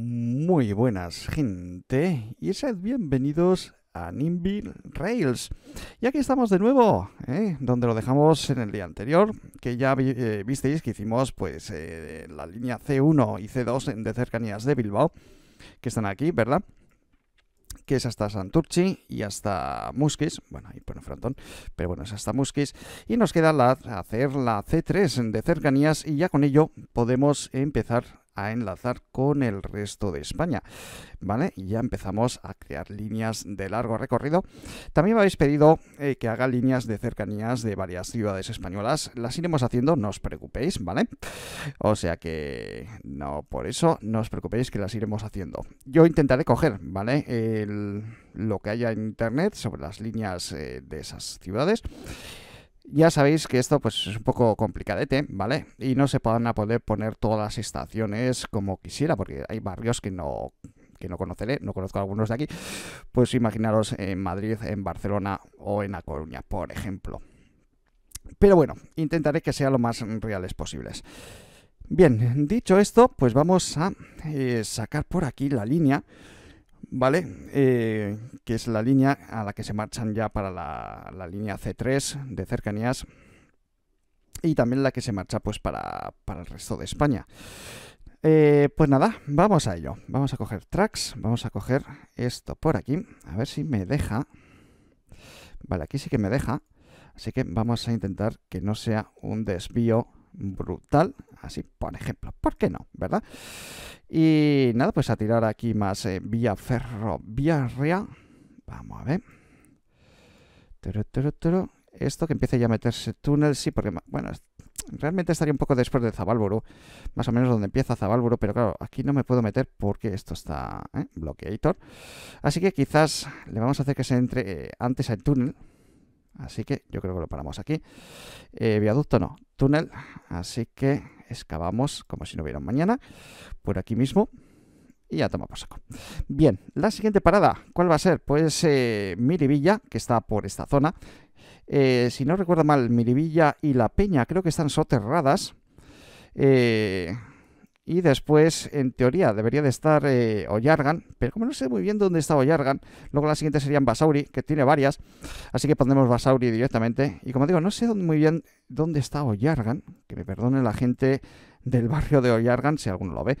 Muy buenas gente y sed bienvenidos a Nimbil Rails. Y aquí estamos de nuevo, ¿eh? donde lo dejamos en el día anterior, que ya eh, visteis que hicimos pues eh, la línea C1 y C2 de cercanías de Bilbao, que están aquí, ¿verdad? que es hasta Santurchi y hasta Musquis, bueno, ahí pone Frontón, pero bueno, es hasta Musquis, y nos queda la, hacer la C3 de cercanías y ya con ello podemos empezar a enlazar con el resto de España. ¿Vale? Y ya empezamos a crear líneas de largo recorrido. También me habéis pedido eh, que haga líneas de cercanías de varias ciudades españolas. Las iremos haciendo, no os preocupéis, ¿vale? O sea que no por eso, no os preocupéis que las iremos haciendo. Yo intentaré coger, ¿vale? lo que haya en internet sobre las líneas eh, de esas ciudades ya sabéis que esto pues, es un poco complicadete, ¿vale? Y no se van a poder poner todas las estaciones como quisiera, porque hay barrios que no, no conoceré, no conozco algunos de aquí. Pues imaginaros en Madrid, en Barcelona o en A Coruña, por ejemplo. Pero bueno, intentaré que sean lo más reales posibles. Bien, dicho esto, pues vamos a eh, sacar por aquí la línea ¿vale? Eh, que es la línea a la que se marchan ya para la, línea C3 de cercanías y también la que se marcha pues para, para el resto de España. Eh, pues nada, vamos a ello. Vamos a coger tracks, vamos a coger esto por aquí, a ver si me deja. Vale, aquí sí que me deja, así que vamos a intentar que no sea un desvío brutal así por ejemplo. ¿Por qué no? ¿Verdad? Y nada, pues a tirar aquí más ferro eh, vía ferroviaria. Vamos a ver. Esto que empiece ya a meterse túnel, sí, porque bueno, realmente estaría un poco después de Zabalburu, más o menos donde empieza Zabalburu, pero claro, aquí no me puedo meter porque esto está ¿eh? bloqueator. Así que quizás le vamos a hacer que se entre eh, antes al túnel. Así que yo creo que lo paramos aquí. Eh, viaducto no, túnel, así que excavamos como si no hubiera mañana, por aquí mismo. Y ya toma por Bien, la siguiente parada, ¿cuál va a ser? Pues eh, Miribilla, que está por esta zona. Eh, si no recuerdo mal, Miribilla y La Peña creo que están soterradas. Eh, y después, en teoría, debería de estar eh, Oyargan, pero como no sé muy bien dónde está Oyargan, luego la siguiente serían Basauri, que tiene varias, así que pondremos Basauri directamente. Y como digo, no sé muy bien dónde está Oyargan, que me perdone la gente del barrio de Oyargan, si alguno lo ve,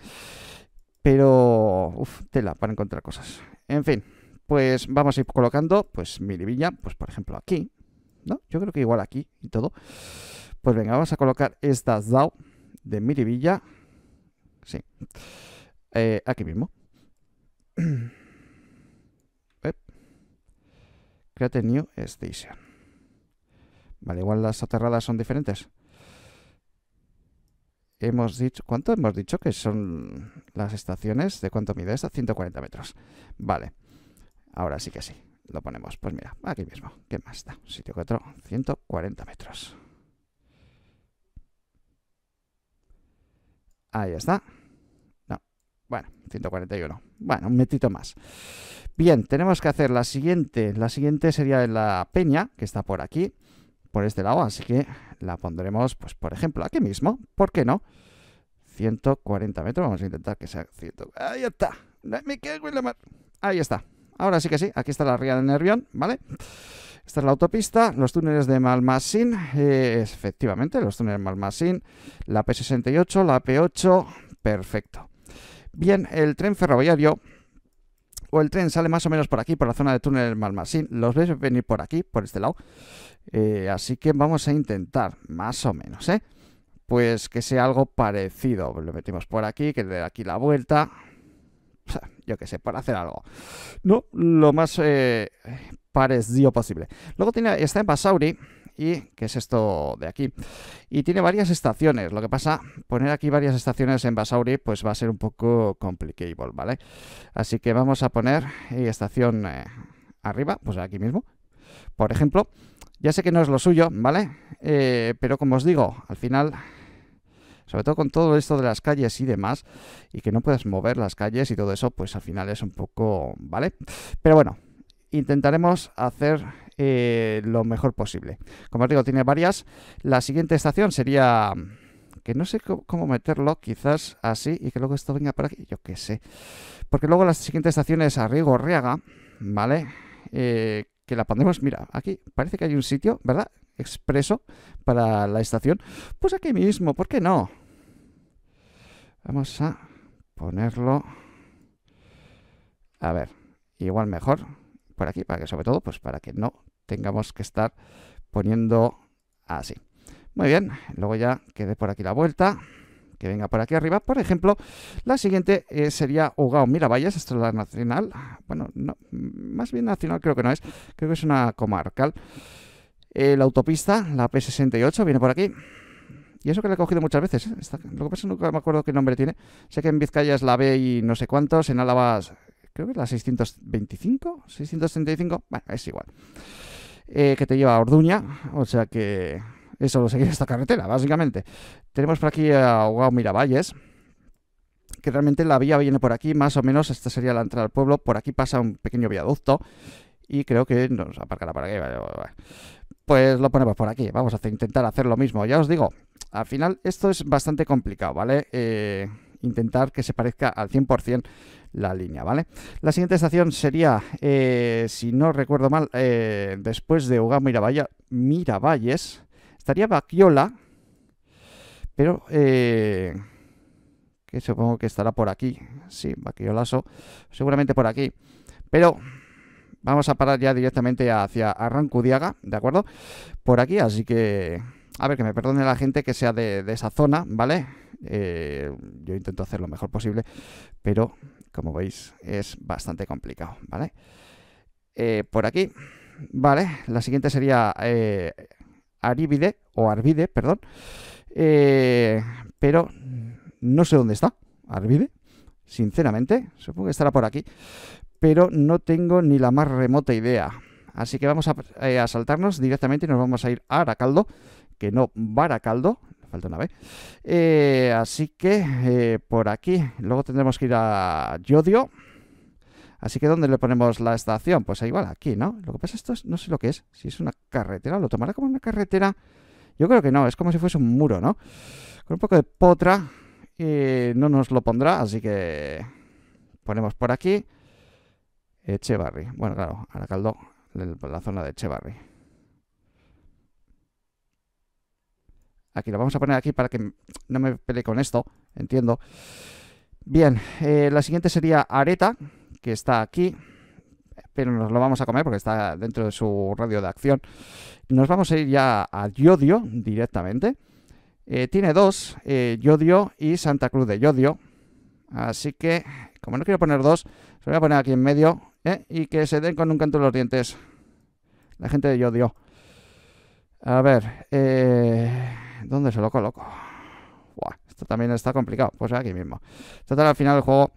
pero, uff, tela para encontrar cosas. En fin, pues vamos a ir colocando, pues, mi pues, por ejemplo, aquí, ¿no? Yo creo que igual aquí y todo. Pues venga, vamos a colocar esta DAO de Miribilla sí. Eh, aquí mismo. Create New Station. Vale, igual las aterradas son diferentes. Hemos dicho... ¿Cuánto hemos dicho que son las estaciones? ¿De cuánto mide esta? 140 metros. Vale. Ahora sí que sí. Lo ponemos. Pues mira, aquí mismo. ¿Qué más está? Sitio 4, 140 metros. Ahí está. Bueno, 141. Bueno, un metito más. Bien, tenemos que hacer la siguiente. La siguiente sería la peña, que está por aquí, por este lado. Así que la pondremos, pues por ejemplo, aquí mismo. ¿Por qué no? 140 metros. Vamos a intentar que sea Ahí está. Ahí está. Ahora sí que sí. Aquí está la ría de Nervión, ¿vale? Esta es la autopista, los túneles de Malmasín, eh, efectivamente, los túneles de Malmasín, la P68, la P8, perfecto. Bien, el tren ferroviario o el tren sale más o menos por aquí, por la zona de túnel Malmasín. Los veis venir por aquí, por este lado. Eh, así que vamos a intentar, más o menos, ¿eh? Pues que sea algo parecido. Lo metimos por aquí, que le aquí la vuelta. Yo qué sé, para hacer algo. No, lo más eh, parecido posible. Luego tiene, está en Basauri y que es esto de aquí. Y tiene varias estaciones, lo que pasa, poner aquí varias estaciones en Basauri pues va a ser un poco complicado ¿vale? Así que vamos a poner eh, estación eh, arriba, pues aquí mismo. Por ejemplo, ya sé que no es lo suyo, ¿vale? Eh, pero como os digo, al final sobre todo con todo esto de las calles y demás, y que no puedes mover las calles y todo eso, pues al final es un poco, ¿vale? Pero bueno, intentaremos hacer eh, lo mejor posible. Como os digo, tiene varias. La siguiente estación sería que no sé cómo meterlo, quizás así, y que luego esto venga por aquí, yo qué sé. Porque luego la siguiente estación es Arrigo Riaga, ¿vale? Eh, que la pondremos, mira, aquí parece que hay un sitio, ¿verdad? Expreso para la estación. Pues aquí mismo, ¿por qué no? Vamos a ponerlo. A ver, igual mejor por aquí, para que sobre todo, pues para que no tengamos que estar poniendo así. Muy bien, luego ya que por aquí la vuelta, que venga por aquí arriba. Por ejemplo, la siguiente eh, sería Ugao mira, esto es la nacional. Bueno, no, más bien nacional creo que no es, creo que es una comarcal. Eh, la autopista, la P68, viene por aquí. Y eso que la he cogido muchas veces. ¿eh? lo que pasa es que nunca me acuerdo qué nombre tiene. Sé que en Vizcaya es la B y no sé cuántos, en Álava creo que es la 625, 635, bueno, es igual. Eh, que te lleva a Orduña, o sea que eso lo seguir esta carretera, básicamente. Tenemos por aquí a Guau Miravalles, que realmente la vía viene por aquí, más o menos, esta sería la entrada al pueblo, por aquí pasa un pequeño viaducto y creo que nos aparcará por aquí. Pues lo ponemos por aquí, vamos a intentar hacer lo mismo. Ya os digo, al final esto es bastante complicado, ¿vale? Eh, intentar que se parezca al 100% la línea, ¿vale? La siguiente estación sería, eh, si no recuerdo mal, eh, después de Hogar Miravalles, estaría Baquiola, pero eh, que supongo que estará por aquí, sí, Baquiolaso, seguramente por aquí, pero vamos a parar ya directamente hacia Arrancudiaga, ¿de acuerdo? Por aquí, así que... A ver, que me perdone la gente que sea de, esa zona, ¿vale? yo intento hacer lo mejor posible, pero como veis es bastante complicado, ¿vale? Eh, por aquí, ¿vale? La siguiente sería eh, o Arvide, perdón, eh, pero no sé dónde está, Arbide, sinceramente, supongo que estará por aquí, pero no tengo ni la más remota idea. Así que vamos a, eh, a saltarnos directamente y nos vamos a ir a Aracaldo, que no Baracaldo, falta una vez eh, así que eh, por aquí, luego tendremos que ir a Yodio. Así que ¿dónde le ponemos la estación? Pues igual aquí, ¿no? Lo que pasa esto es, no sé lo que es. Si es una carretera, lo tomará como una carretera. Yo creo que no, es como si fuese un muro, ¿no? Con un poco de potra no nos lo pondrá, así que ponemos por aquí Echevarri. Bueno, claro, caldo, la zona de Echevarri. Aquí lo vamos a poner aquí para que no me pele con esto, entiendo. Bien, eh, la siguiente sería Areta, que está aquí, pero nos lo vamos a comer porque está dentro de su radio de acción. Nos vamos a ir ya a Yodio directamente. Eh, tiene dos, eh, Yodio y Santa Cruz de Yodio. Así que, como no quiero poner dos, se voy a poner aquí en medio y que se den con un canto de los dientes. La gente de Yodio. A ver, eh... ¿Dónde se lo coloco? esto también está complicado. Pues aquí mismo. Total, al final del juego...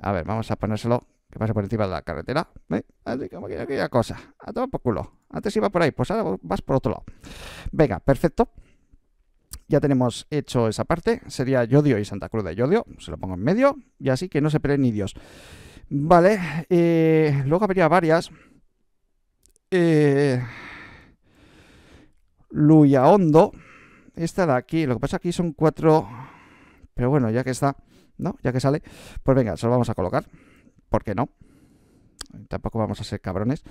A ver, vamos a ponérselo que pase por encima de la carretera. Ve, ¿eh? Así como que aquella cosa. A todo por culo. Antes iba por ahí, pues ahora vas por otro lado. Venga, perfecto. Ya tenemos hecho esa parte. Sería Yodio y Santa Cruz de Yodio. Se lo pongo en medio. Y así que no se peleen ni Dios. Vale. Eh, luego habría varias. Eh, Luya Hondo esta de aquí, lo que pasa aquí son cuatro, pero bueno, ya que está, ¿no? Ya que sale, pues venga, se lo vamos a colocar, ¿por qué no? Tampoco vamos a ser cabrones.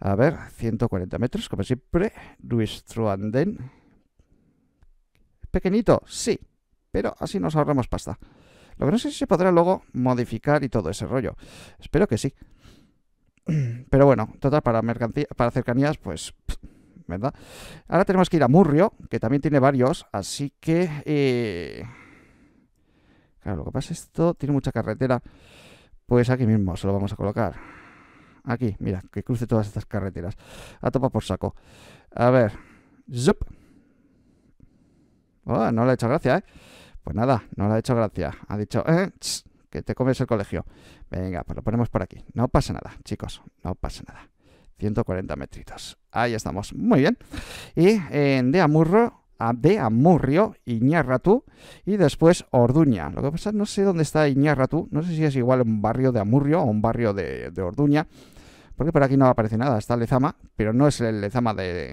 A ver, 140 metros, como siempre, Luis Truanden. Pequeñito, sí, pero así nos ahorramos pasta. Lo que no sé si se podrá luego modificar y todo ese rollo. Espero que sí. Pero bueno, total, para, mercancía, para cercanías, pues... ¿verdad? Ahora tenemos que ir a Murrio, que también tiene varios, así que... Eh, claro, lo que pasa es que esto tiene mucha carretera. Pues aquí mismo se lo vamos a colocar. Aquí, mira, que cruce todas estas carreteras. A topa por saco. A ver. Zup. Oh, no le ha hecho gracia, ¿eh? Pues nada, no le ha hecho gracia. Ha dicho, eh, que te comes el colegio. Venga, pues lo ponemos por aquí. No pasa nada, chicos. No pasa nada. 140 metritos. Ahí estamos. Muy bien. Y en de Amurro de Amurrio, Iñarratu y después Orduña. Lo que pasa no sé dónde está Iñarratu, no sé si es igual un barrio de Amurrio o un barrio de, Orduña, porque por aquí no aparece nada, está Lezama, pero no es el Lezama de...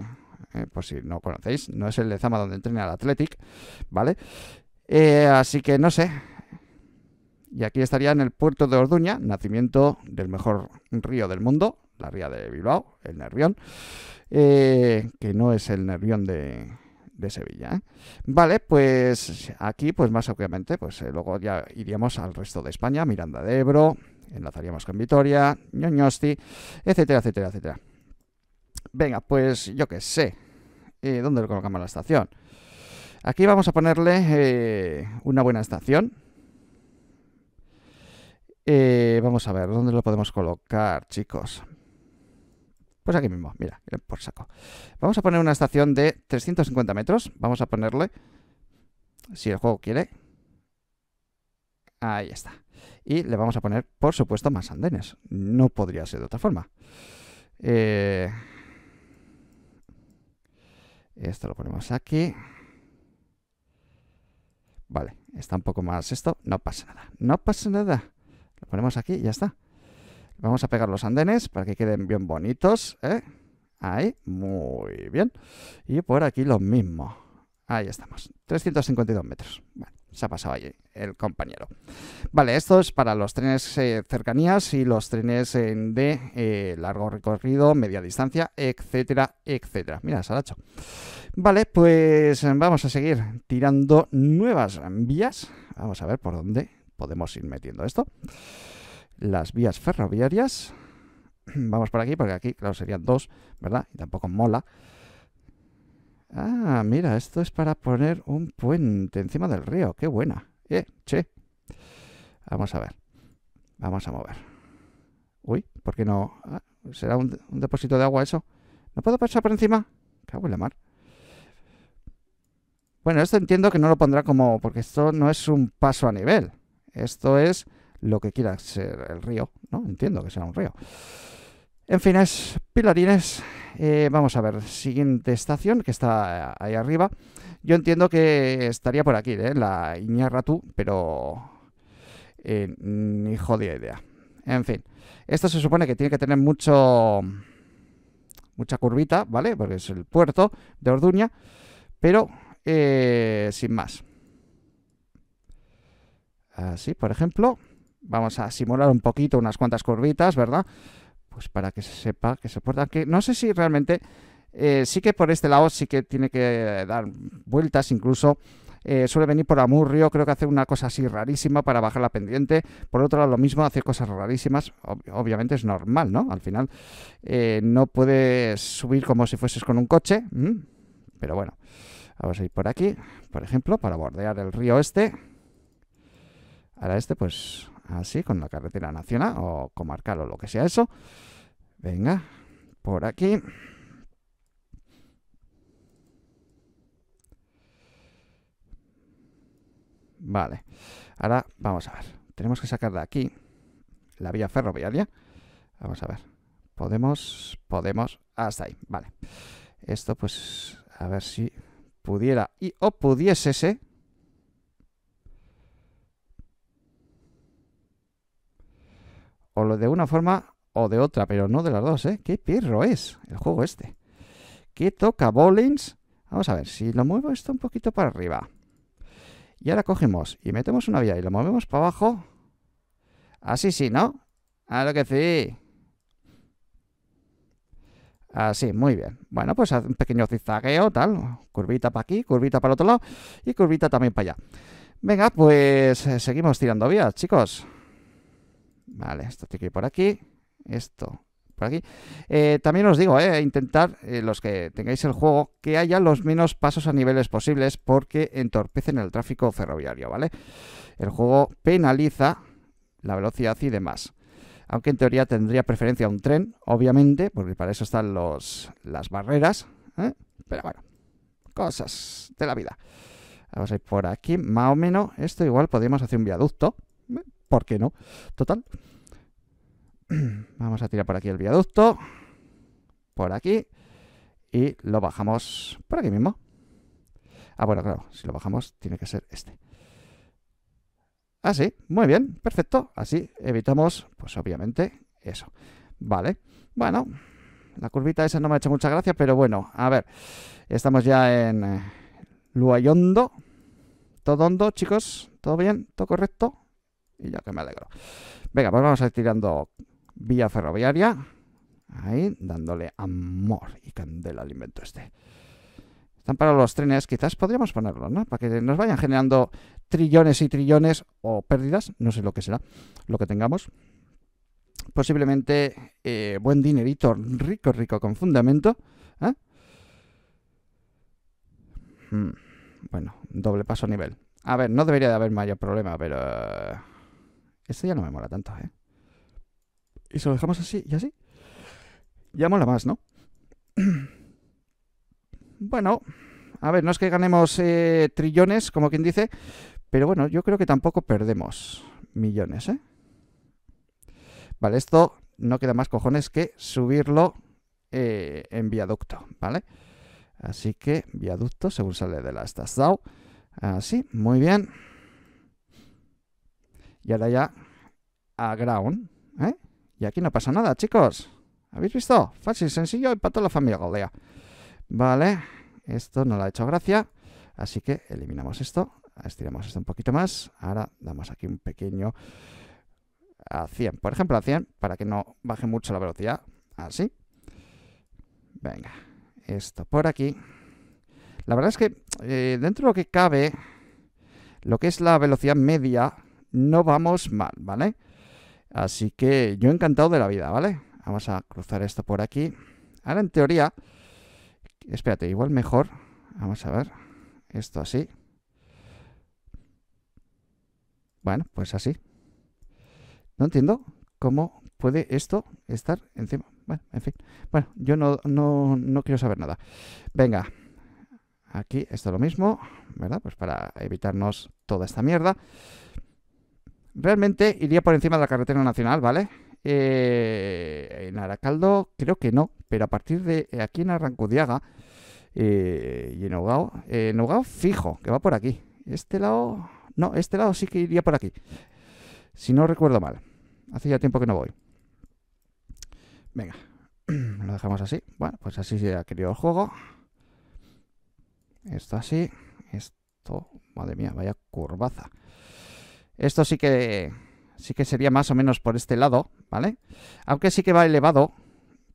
Eh, por si no conocéis, no es el Lezama donde entrena el Athletic, ¿vale? Eh, así que no sé. Y aquí estaría en el puerto de Orduña, nacimiento del mejor río del mundo, la ría de Bilbao, el Nervión, eh, que no es el Nervión de, Sevilla. ¿eh? Vale, pues aquí, pues más obviamente, pues eh, luego ya iríamos al resto de España, Miranda de Ebro, enlazaríamos con Vitoria, Ñoñosti, etcétera, etcétera, etcétera. Venga, pues yo qué sé. ¿Dónde lo colocamos la estación? Aquí vamos a ponerle una buena estación. vamos a ver, ¿dónde lo podemos colocar, chicos? Pues aquí mismo, mira, por saco. Vamos a poner una estación de 350 metros. Vamos a ponerle, si el juego quiere. Ahí está. Y le vamos a poner, por supuesto, más andenes. No podría ser de otra forma. Eh, esto lo ponemos aquí. Vale, está un poco más esto. No pasa nada. No pasa nada. Lo ponemos aquí y ya está. Vamos a pegar los andenes para que queden bien bonitos. ¿eh? Ahí, muy bien. Y por aquí lo mismo. Ahí estamos. 352 metros. Bueno, se ha pasado allí el compañero. Vale, esto es para los trenes eh, cercanías y los trenes eh, de eh, largo recorrido, media distancia, etcétera, etcétera. Mira, hecho. Vale, pues vamos a seguir tirando nuevas vías. Vamos a ver por dónde podemos ir metiendo esto las vías ferroviarias. Vamos por aquí, porque aquí, claro, serían dos, ¿verdad? Y tampoco mola. Ah, mira, esto es para poner un puente encima del río. ¡Qué buena! Eh, che. Vamos a ver. Vamos a mover. Uy, ¿por qué no? Ah, ¿Será un, depósito de agua eso? ¿No puedo pasar por encima? Cago en la mar. Bueno, esto entiendo que no lo pondrá como... Porque esto no es un paso a nivel. Esto es lo que quiera ser el río, ¿no? Entiendo que sea un río. En fin, es pilarines. Eh, vamos a ver, siguiente estación que está eh, ahí arriba. Yo entiendo que estaría por aquí, ¿eh? la Iñarratu, pero eh, ni jodida idea. En fin, esto se supone que tiene que tener mucho mucha curvita, ¿vale? Porque es el puerto de Orduña, pero sin más. Así, por ejemplo. Vamos a simular un poquito unas cuantas curvitas, ¿verdad? Pues para que se sepa que se porta Que no sé si realmente... Eh, sí que por este lado sí que tiene que dar vueltas incluso. Eh, suele venir por Amurrio, creo que hace una cosa así rarísima para bajar la pendiente. Por otro lado, lo mismo, hace cosas rarísimas. obviamente es normal, ¿no? Al final eh, no puedes subir como si fueses con un coche. Pero bueno, vamos a ir por aquí, por ejemplo, para bordear el río este. Ahora este, pues así, con la carretera nacional o comarcal o lo que sea eso. Venga, por aquí. Vale, ahora vamos a ver. Tenemos que sacar de aquí la vía ferroviaria. Vamos a ver. Podemos, podemos, hasta ahí. Vale. Esto pues, a ver si pudiera y o pudiese o de una forma o de otra, pero no de las dos, ¿eh? ¡Qué perro es el juego este! ¿Qué toca Bowlings? Vamos a ver, si lo muevo esto un poquito para arriba. Y ahora cogemos y metemos una vía y lo movemos para abajo. Así sí, ¿no? A lo que sí. Así, muy bien. Bueno, pues un pequeño zigzagueo, tal. Curvita para aquí, curvita para el otro lado y curvita también para allá. Venga, pues eh, seguimos tirando vías, chicos. Vale, esto tiene que ir por aquí. Esto por aquí. Eh, también os digo, eh, intentar, eh, los que tengáis el juego, que haya los menos pasos a niveles posibles porque entorpecen el tráfico ferroviario, ¿vale? El juego penaliza la velocidad y demás. Aunque en teoría tendría preferencia un tren, obviamente, porque para eso están los, las barreras. Pero bueno, cosas de la vida. Vamos a ir por aquí, más o menos. Esto igual podríamos hacer un viaducto. ¿Por qué no? Total. Vamos a tirar por aquí el viaducto. Por aquí. Y lo bajamos por aquí mismo. Ah, bueno, claro. Si lo bajamos, tiene que ser este. Así, ah, muy bien, perfecto. Así evitamos, pues obviamente, eso. Vale, bueno, la curvita esa no me ha hecho mucha gracia, pero bueno, a ver, estamos ya en eh, Luayondo. Todo hondo, chicos, todo bien, todo correcto. Y ya que me alegro. Venga, pues vamos a ir tirando vía ferroviaria. Ahí, dándole amor y candela al invento este. Están para los trenes, quizás podríamos ponerlo, ¿no? Para que nos vayan generando trillones y trillones o pérdidas, no sé lo que será, lo que tengamos. Posiblemente eh, buen dinerito, rico, rico, con fundamento. ¿eh? Hmm, bueno, doble paso a nivel. A ver, no debería de haber mayor problema, pero... Eh, este ya no me mola tanto, ¿eh? Y se lo dejamos así y así. Ya mola más, ¿no? Bueno, a ver, no es que ganemos eh, trillones, como quien dice, pero bueno, yo creo que tampoco perdemos millones, ¿eh? Vale, esto no queda más cojones que subirlo eh, en viaducto, ¿vale? Así que viaducto según sale de la estación. Así, muy bien. Y ahora ya a ground. ¿eh? Y aquí no pasa nada, chicos. ¿Habéis visto? Fácil, sencillo y para toda la familia Goldea. Vale, esto no le ha hecho gracia. Así que eliminamos esto. Estiramos esto un poquito más. Ahora damos aquí un pequeño a 100. Por ejemplo, a 100 para que no baje mucho la velocidad. Así. Venga, esto por aquí. La verdad es que eh, dentro de lo que cabe, lo que es la velocidad media no vamos mal, ¿vale? Así que yo encantado de la vida, ¿vale? Vamos a cruzar esto por aquí. Ahora en teoría, espérate, igual mejor, vamos a ver, esto así. Bueno, pues así. No entiendo cómo puede esto estar encima. Bueno, en fin. Bueno, yo no, no, no quiero saber nada. Venga, aquí esto es lo mismo, ¿verdad? Pues para evitarnos toda esta mierda. Realmente iría por encima de la carretera nacional, ¿vale? Eh, en Aracaldo creo que no, pero a partir de aquí en Arrancudiaga eh, y en Hogao, en eh, Hogao fijo, que va por aquí. Este lado, no, este lado sí que iría por aquí. Si no recuerdo mal. Hace ya tiempo que no voy. Venga, lo dejamos así. Bueno, pues así se ha querido el juego. Esto así. Esto, madre mía, vaya curvaza. Esto sí que sí que sería más o menos por este lado, ¿vale? Aunque sí que va elevado,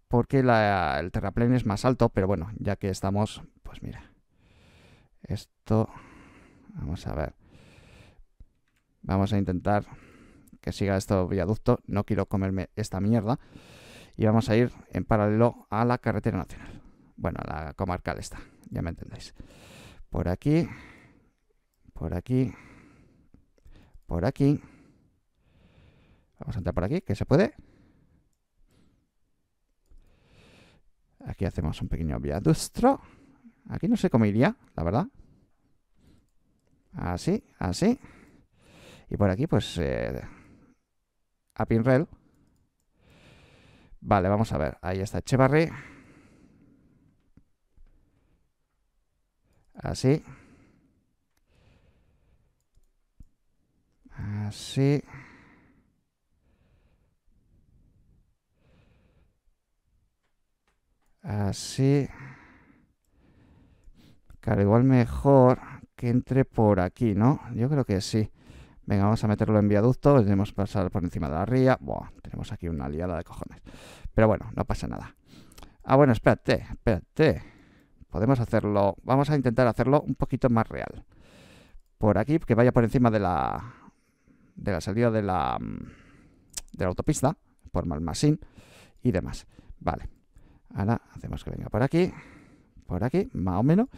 porque el terraplén es más alto, pero bueno, ya que estamos, pues mira, esto, vamos a ver, vamos a intentar que siga esto viaducto, no quiero comerme esta mierda, y vamos a ir en paralelo a la carretera nacional, bueno, a la comarcal esta, ya me entendéis. Por aquí, por aquí, por aquí. Vamos a entrar por aquí, que se puede. Aquí hacemos un pequeño viadustro. Aquí no sé cómo iría, la verdad. Así, así. Y por aquí, pues... Eh, a Pinrel. Vale, vamos a ver. Ahí está Chevarry. Así. Así. Así. Claro, igual mejor que entre por aquí, ¿no? Yo creo que sí. Venga, vamos a meterlo en viaducto. Tenemos pasar por encima de la ría. Buah, tenemos aquí una liada de cojones. Pero bueno, no pasa nada. Ah, bueno, espérate, espérate. Podemos hacerlo. Vamos a intentar hacerlo un poquito más real. Por aquí, que vaya por encima de la, de la salida de la, mm, de la autopista, por Malmasín y demás. Vale, ahora hacemos que venga por aquí, por aquí, más o menos.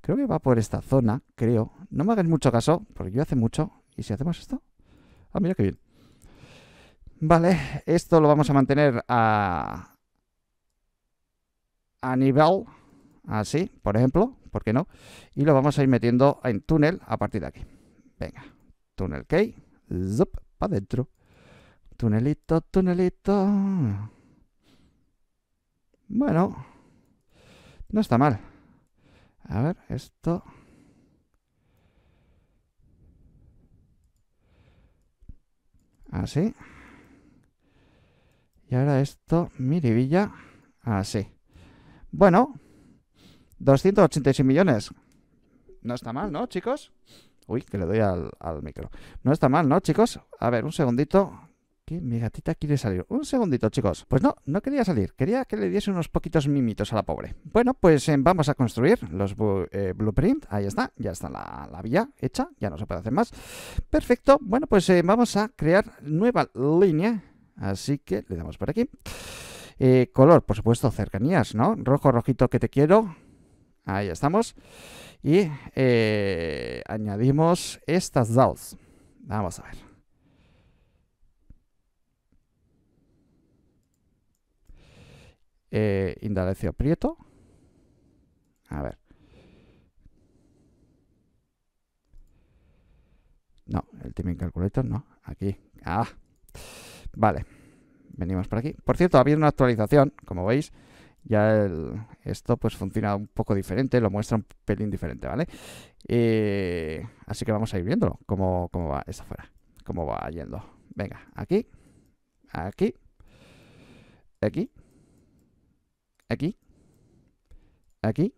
Creo que va por esta zona, creo. No me hagan mucho caso, porque yo hace mucho. ¿Y si hacemos esto? Ah, mira qué bien. Vale, esto lo vamos a mantener a, a nivel, así, por ejemplo, ¿por qué no? Y lo vamos a ir metiendo en túnel a partir de aquí. Venga, túnel key Zup, para dentro. Tunelito, tunelito. Bueno. No está mal. A ver, esto... Así. Y ahora esto, miribilla. Así. Bueno. 286 millones. No está mal, ¿no, chicos? Uy, que le doy al, micro. No está mal, ¿no, chicos? A ver, un segundito mi gatita quiere salir. Un segundito, chicos. Pues no, no quería salir. Quería que le diese unos poquitos mimitos a la pobre. Bueno, pues eh, vamos a construir los blueprints. Eh, blueprint. Ahí está. Ya está la, vía hecha. Ya no se puede hacer más. Perfecto. Bueno, pues eh, vamos a crear nueva línea. Así que le damos por aquí. color, por supuesto, cercanías, ¿no? Rojo, rojito, que te quiero. Ahí estamos. Y eh, añadimos estas DAOs. Vamos a ver. Eh, indalecio Prieto. A ver. No, el timing calculator no. Aquí. Ah. Vale. Venimos por aquí. Por cierto, ha habido una actualización, como veis ya esto pues funciona un poco diferente, lo muestra un pelín diferente, ¿vale? Eh, así que vamos a ir viéndolo, cómo, va esta fuera, cómo va yendo. Venga, aquí, aquí, aquí, aquí, aquí,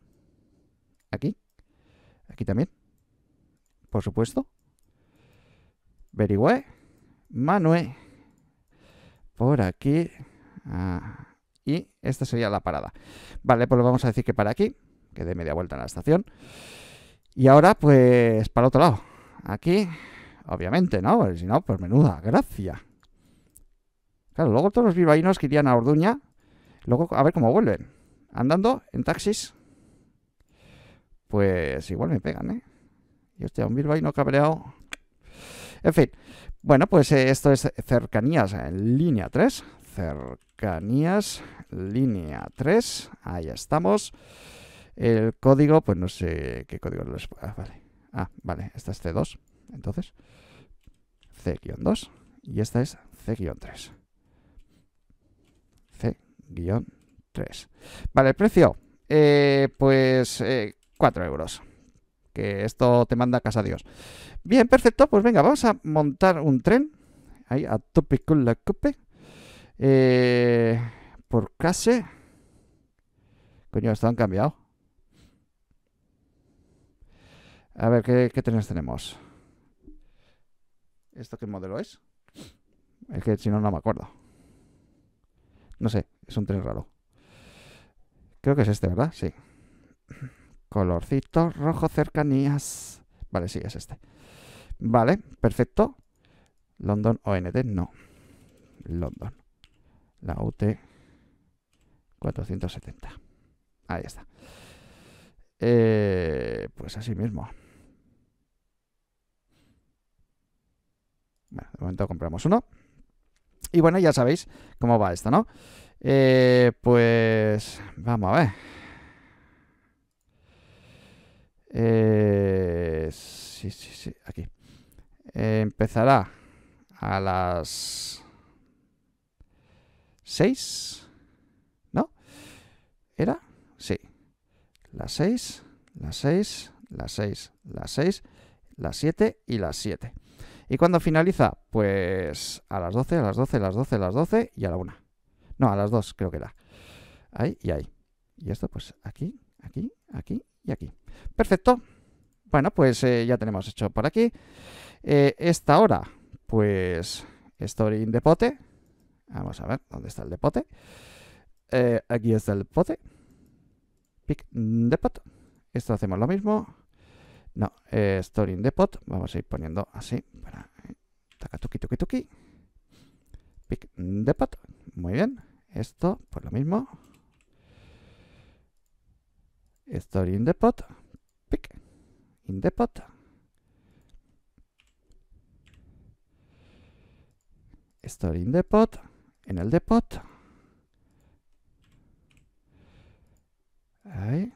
aquí, aquí también, por supuesto. Verigüe, Manuel por aquí. Ah. Y esta sería la parada. Vale, pues vamos a decir que para aquí, que dé media vuelta en la estación. Y ahora, pues, para otro lado. Aquí, obviamente, ¿no? si no, pues menuda, gracia. Claro, luego todos los bilbaínos que irían a Orduña, luego a ver cómo vuelven. Andando en taxis, pues igual me pegan, ¿eh? Y a un bilbaíno cabreado. En fin, bueno, pues eh, esto es cercanías en línea 3, cercanías, línea 3, ahí estamos. El código, pues no sé qué código les... Ah, ah, vale. esta es C2, entonces. C-2 y esta es C-3. C-3. Vale, el precio, eh, pues 4 eh, euros. Que esto te manda a casa Dios. Bien, perfecto, pues venga, vamos a montar un tren. Ahí, a Topiculacupe. Eh, por case. Coño, esto han cambiado. A ver, ¿qué, qué trenes tenemos? ¿Esto qué modelo es? Es que si no, no me acuerdo. No sé, es un tren raro. Creo que es este, ¿verdad? Sí. Colorcito rojo cercanías. Vale, sí, es este. Vale, perfecto. London ONT, no. London la UT 470. Ahí está. Eh, pues así mismo. Bueno, de momento compramos uno. Y bueno, ya sabéis cómo va esto, ¿no? Eh, pues vamos a ver. Eh, sí, sí, sí, aquí. empezará a las ¿no? ¿Era? Sí. Las 6, las 6, las 6, las 6, las 7 y las 7. ¿Y cuándo finaliza? Pues a las 12, a las 12, a las 12, a las 12 y a la 1. No, a las 2 creo que era. Ahí y ahí. Y esto pues aquí, aquí, aquí y aquí. Perfecto. Bueno, pues eh, ya tenemos hecho por aquí. Eh, esta hora, pues story in the pote, Vamos a ver, ¿dónde está el depote? Eh, aquí está el depote. Pick depot. Esto hacemos lo mismo. No, eh, storing depot. Vamos a ir poniendo así. Para, eh, tuki, tuki, tuki. Pick depot. Muy bien. Esto, pues lo mismo. Storing depot. Pick in depot. Storing depot en el depot. Ahí.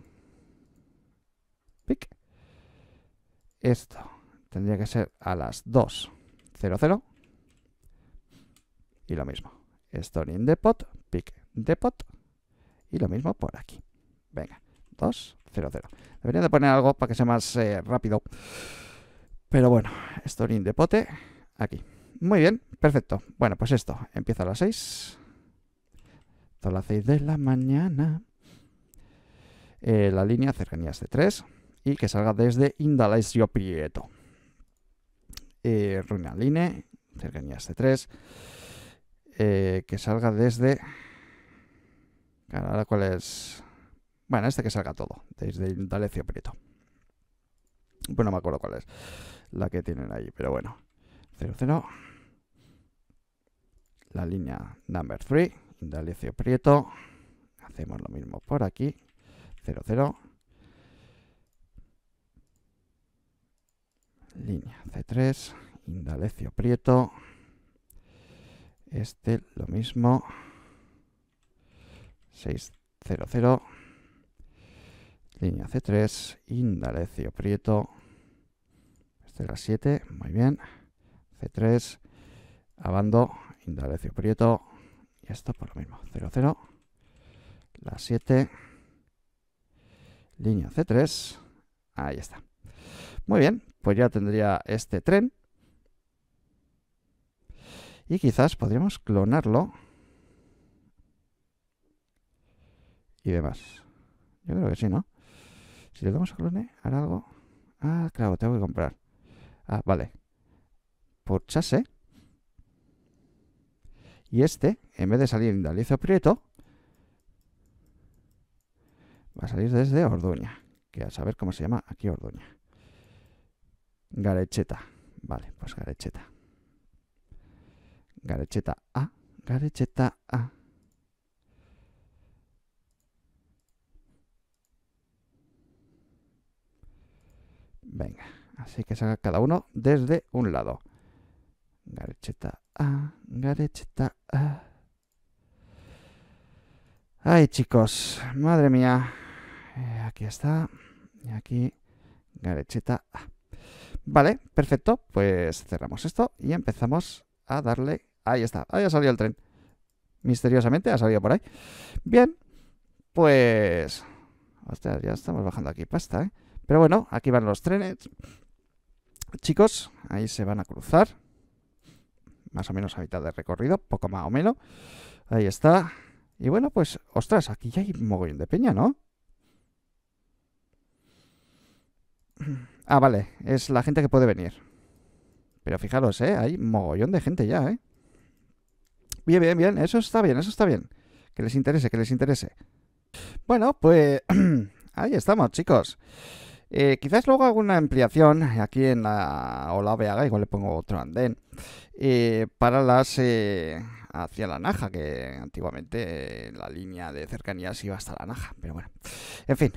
Pic. Esto tendría que ser a las 2.00. Y lo mismo. Store in depot, pick depot. Y lo mismo por aquí. Venga, 2.00. Debería de poner algo para que sea más eh, rápido. Pero bueno, store in depot aquí. Muy bien, perfecto. Bueno, pues esto. Empieza a las 6. Todo a las 6 de la mañana. Eh, la línea cercanías de 3 y que salga desde Indalecio Prieto. Eh, ruina Line, cercanías de 3. Eh, que salga desde. ahora cuál es. Bueno, este que salga todo, desde Indalecio Prieto. Bueno, no me acuerdo cuál es la que tienen ahí, pero bueno. 00 la línea number 3, Indalecio Prieto, hacemos lo mismo por aquí, 00, línea C3, Indalecio Prieto, este lo mismo, 600, línea C3, Indalecio Prieto, este era 7, muy bien, C3, Abando, Indalecio Prieto. Y esto por lo mismo. 0, 0. La 7. Línea C3. Ahí está. Muy bien, pues ya tendría este tren. Y quizás podríamos clonarlo. Y demás. Yo creo que sí, ¿no? Si le damos a clone, hará algo. Ah, claro, tengo que comprar. Ah, vale. Por chase. Y este, en vez de salir de Dalizo Prieto, va a salir desde Orduña, que a saber cómo se llama aquí Orduña. Garecheta. Vale, pues Garecheta. Garecheta A, Garecheta A. Venga, así que salga cada uno desde un lado. Garecheta Ah, ah. Ay, chicos, madre mía. Eh, aquí está. Y aquí, Garecheta Vale, perfecto. Pues cerramos esto y empezamos a darle... Ahí está, ahí ha salido el tren. Misteriosamente ha salido por ahí. Bien, pues... ya estamos bajando aquí pasta, ¿eh? Pero bueno, aquí van los trenes. Chicos, ahí se van a cruzar más o menos a mitad de recorrido, poco más o menos. Ahí está. Y bueno, pues, ostras, aquí ya hay mogollón de peña, ¿no? Ah, vale, es la gente que puede venir. Pero fijaros, ¿eh? Hay mogollón de gente ya, ¿eh? Bien, bien, bien, eso está bien, eso está bien. Que les interese, que les interese. Bueno, pues ahí estamos, chicos. Eh, quizás luego hago una ampliación aquí en la Olave igual le pongo otro andén, eh, para las eh, hacia la Naja, que antiguamente la línea de cercanías iba hasta la Naja, pero bueno. En fin,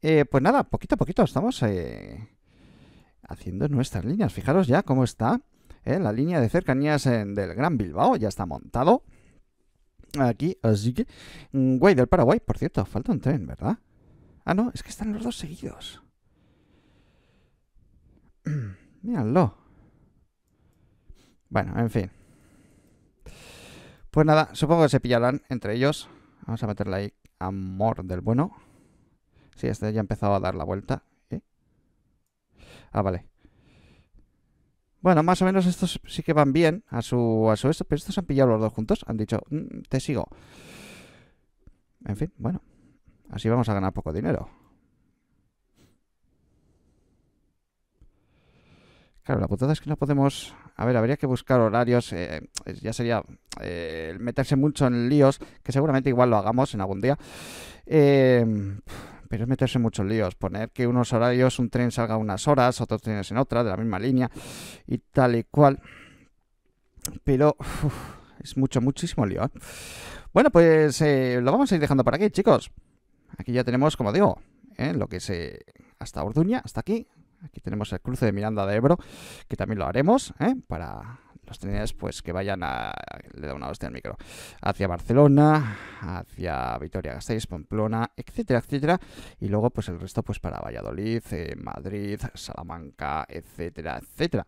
pues nada, poquito a poquito estamos haciendo nuestras líneas. Fijaros ya cómo está la línea de cercanías del Gran Bilbao, ya está montado. Aquí, así que... Mm, Güey, del Paraguay, por cierto, falta un tren, ¿verdad? Ah, no, es que están los dos seguidos. Míralo. Bueno, en fin. Pues nada, supongo que se pillarán entre ellos. Vamos a meterle ahí amor del bueno. Sí, este ya empezado a dar la vuelta. ¿eh? Ah, vale. Bueno, más o menos estos sí que van bien a su, a su esto, pero estos han pillado los dos juntos. Han dicho, mm, te sigo. En fin, bueno. Así vamos a ganar poco dinero. Claro, la putada es que no podemos. A ver, habría que buscar horarios. Eh, ya sería eh, meterse mucho en líos, que seguramente igual lo hagamos en algún día. Em, pero es meterse mucho en líos. Poner que unos horarios, un tren salga unas horas, otros trenes en otra, de la misma línea y tal y cual. Pero es mucho, muchísimo lío. ¿eh? Bueno, pues lo vamos a ir dejando por aquí, chicos. Aquí ya tenemos, como digo, lo que es hasta Orduña, hasta aquí, Aquí tenemos el cruce de Miranda de Ebro, que también lo haremos, ¿eh? para los trenes pues, que vayan a... Le da una hostia al micro. Hacia Barcelona, hacia Vitoria-Gasteiz, Pamplona, etcétera, etcétera. Y luego pues el resto pues para Valladolid, eh, Madrid, Salamanca, etcétera, etcétera.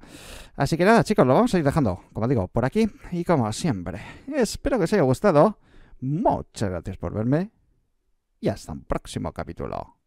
Así que nada, chicos, lo vamos a ir dejando, como digo, por aquí y como siempre. Espero que os haya gustado. Muchas gracias por verme y hasta un próximo capítulo.